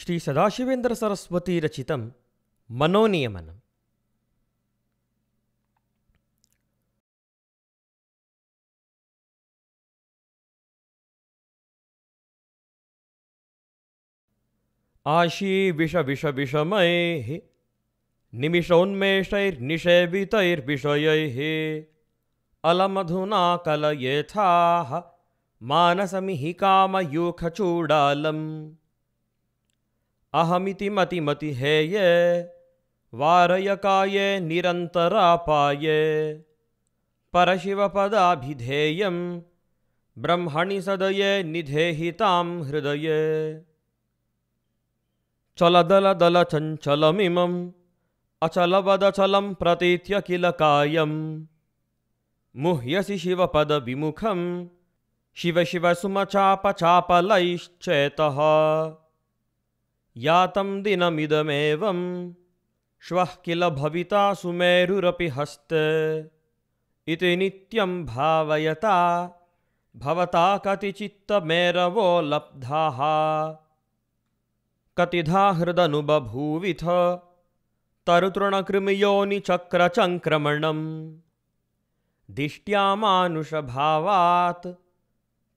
श्रीसदाशिवेन्द्रसरस्वतीरचितं मनोनियमनम् आशीविषविषविषमैः निमिषोन्मेषैर्निषेवितैर्विषयैः अलमधुना कलयेथाः मानसमिहि कामयूखचूडालम् अहमिति मतिमति हेये वारयकाये निरन्तरापाये परशिवपदाभिधेयं ब्रह्मणि सदये निधेहितां हृदये चलदलदलचञ्चलमिमम् अचलवदचलं प्रतीत्य किल कायं मुह्यसि शिवपदविमुखं शिव शिव सुमचापचापलैश्चेतः यातं दिनमिदमेवं श्वः किल भविता सुमेरुरपि हस्त इति नित्यं भावयता भवता कतिचित्तमेरवो लब्धाः कतिधा हृदनुबभूविथ तरुतृणकृमियोनिचक्रचङ्क्रमणम् दिष्ट्यामानुषभावात्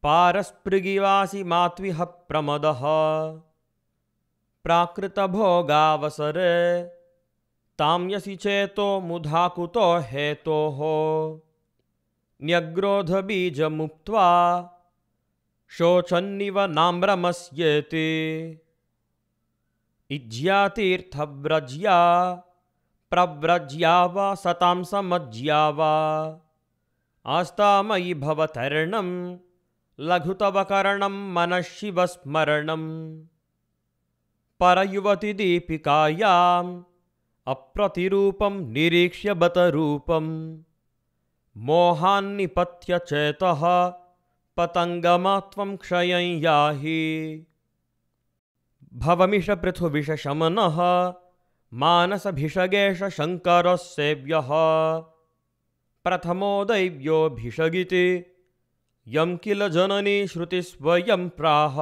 पारस्पृगिवासि मात्विह प्रमदः प्राकृतभोगावसरे तां यसि चेतो मुधाकुतो हेतोः न्यग्रोधबीजमुक्त्वा शोचन्निव नाम्रमस्येति इज्यातीर्थव्रज्या प्रव्रज्या वा सतां समज्या वा आस्तामयि भवतरणं लघुतवकरणं शिवस्मरणम् परयुवति दीपिकायाम् अप्रतिरूपं निरीक्ष्य बत रूपं मोहान्निपत्य चेतः पतङ्गमात्वं क्षयं याहि भवमिष पृथुविषशमनः मानसभिषगेश शङ्करस्सेव्यः प्रथमो दैव्योऽभिषगिति यं किल जननी श्रुतिस्वयं प्राह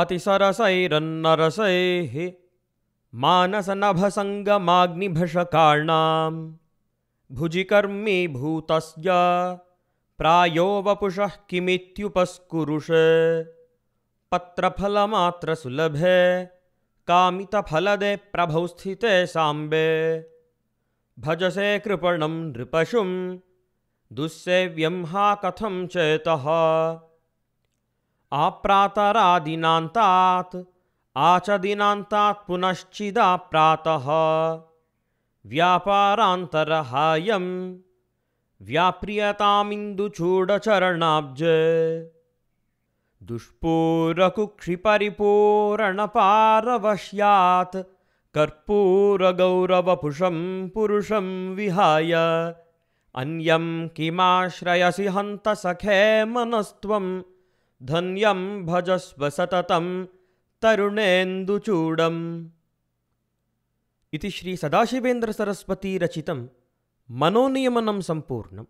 अतिसरसैरन्नरसैः मानसनभसङ्गमाग्निभषकाणां भुजिकर्मी भूतस्य प्रायो वपुषः किमित्युपस्कुरुष पत्रफलमात्रसुलभे कामितफलदे प्रभौ स्थिते साम्बे भजसे कृपणं नृपशुं दुःसेव्यं हा कथं चेतः आप्रातरादिनान्तात् आ च दिनान्तात् पुनश्चिदाप्रातः व्यापारान्तरहायं व्याप्रियतामिन्दुचूडचरणाब्ज दुष्पूरकुक्षिपरिपूरणपारवश्यात् कर्पूरगौरवपुषं पुरुषं विहाय अन्यं किमाश्रयसि हन्त सखे मनस्त्वम् धन्यं भजस्व सततं तरुणेन्दुचूडम् इति श्रीसदाशिवेन्द्रसरस्वतीरचितं मनोनियमनं सम्पूर्णम्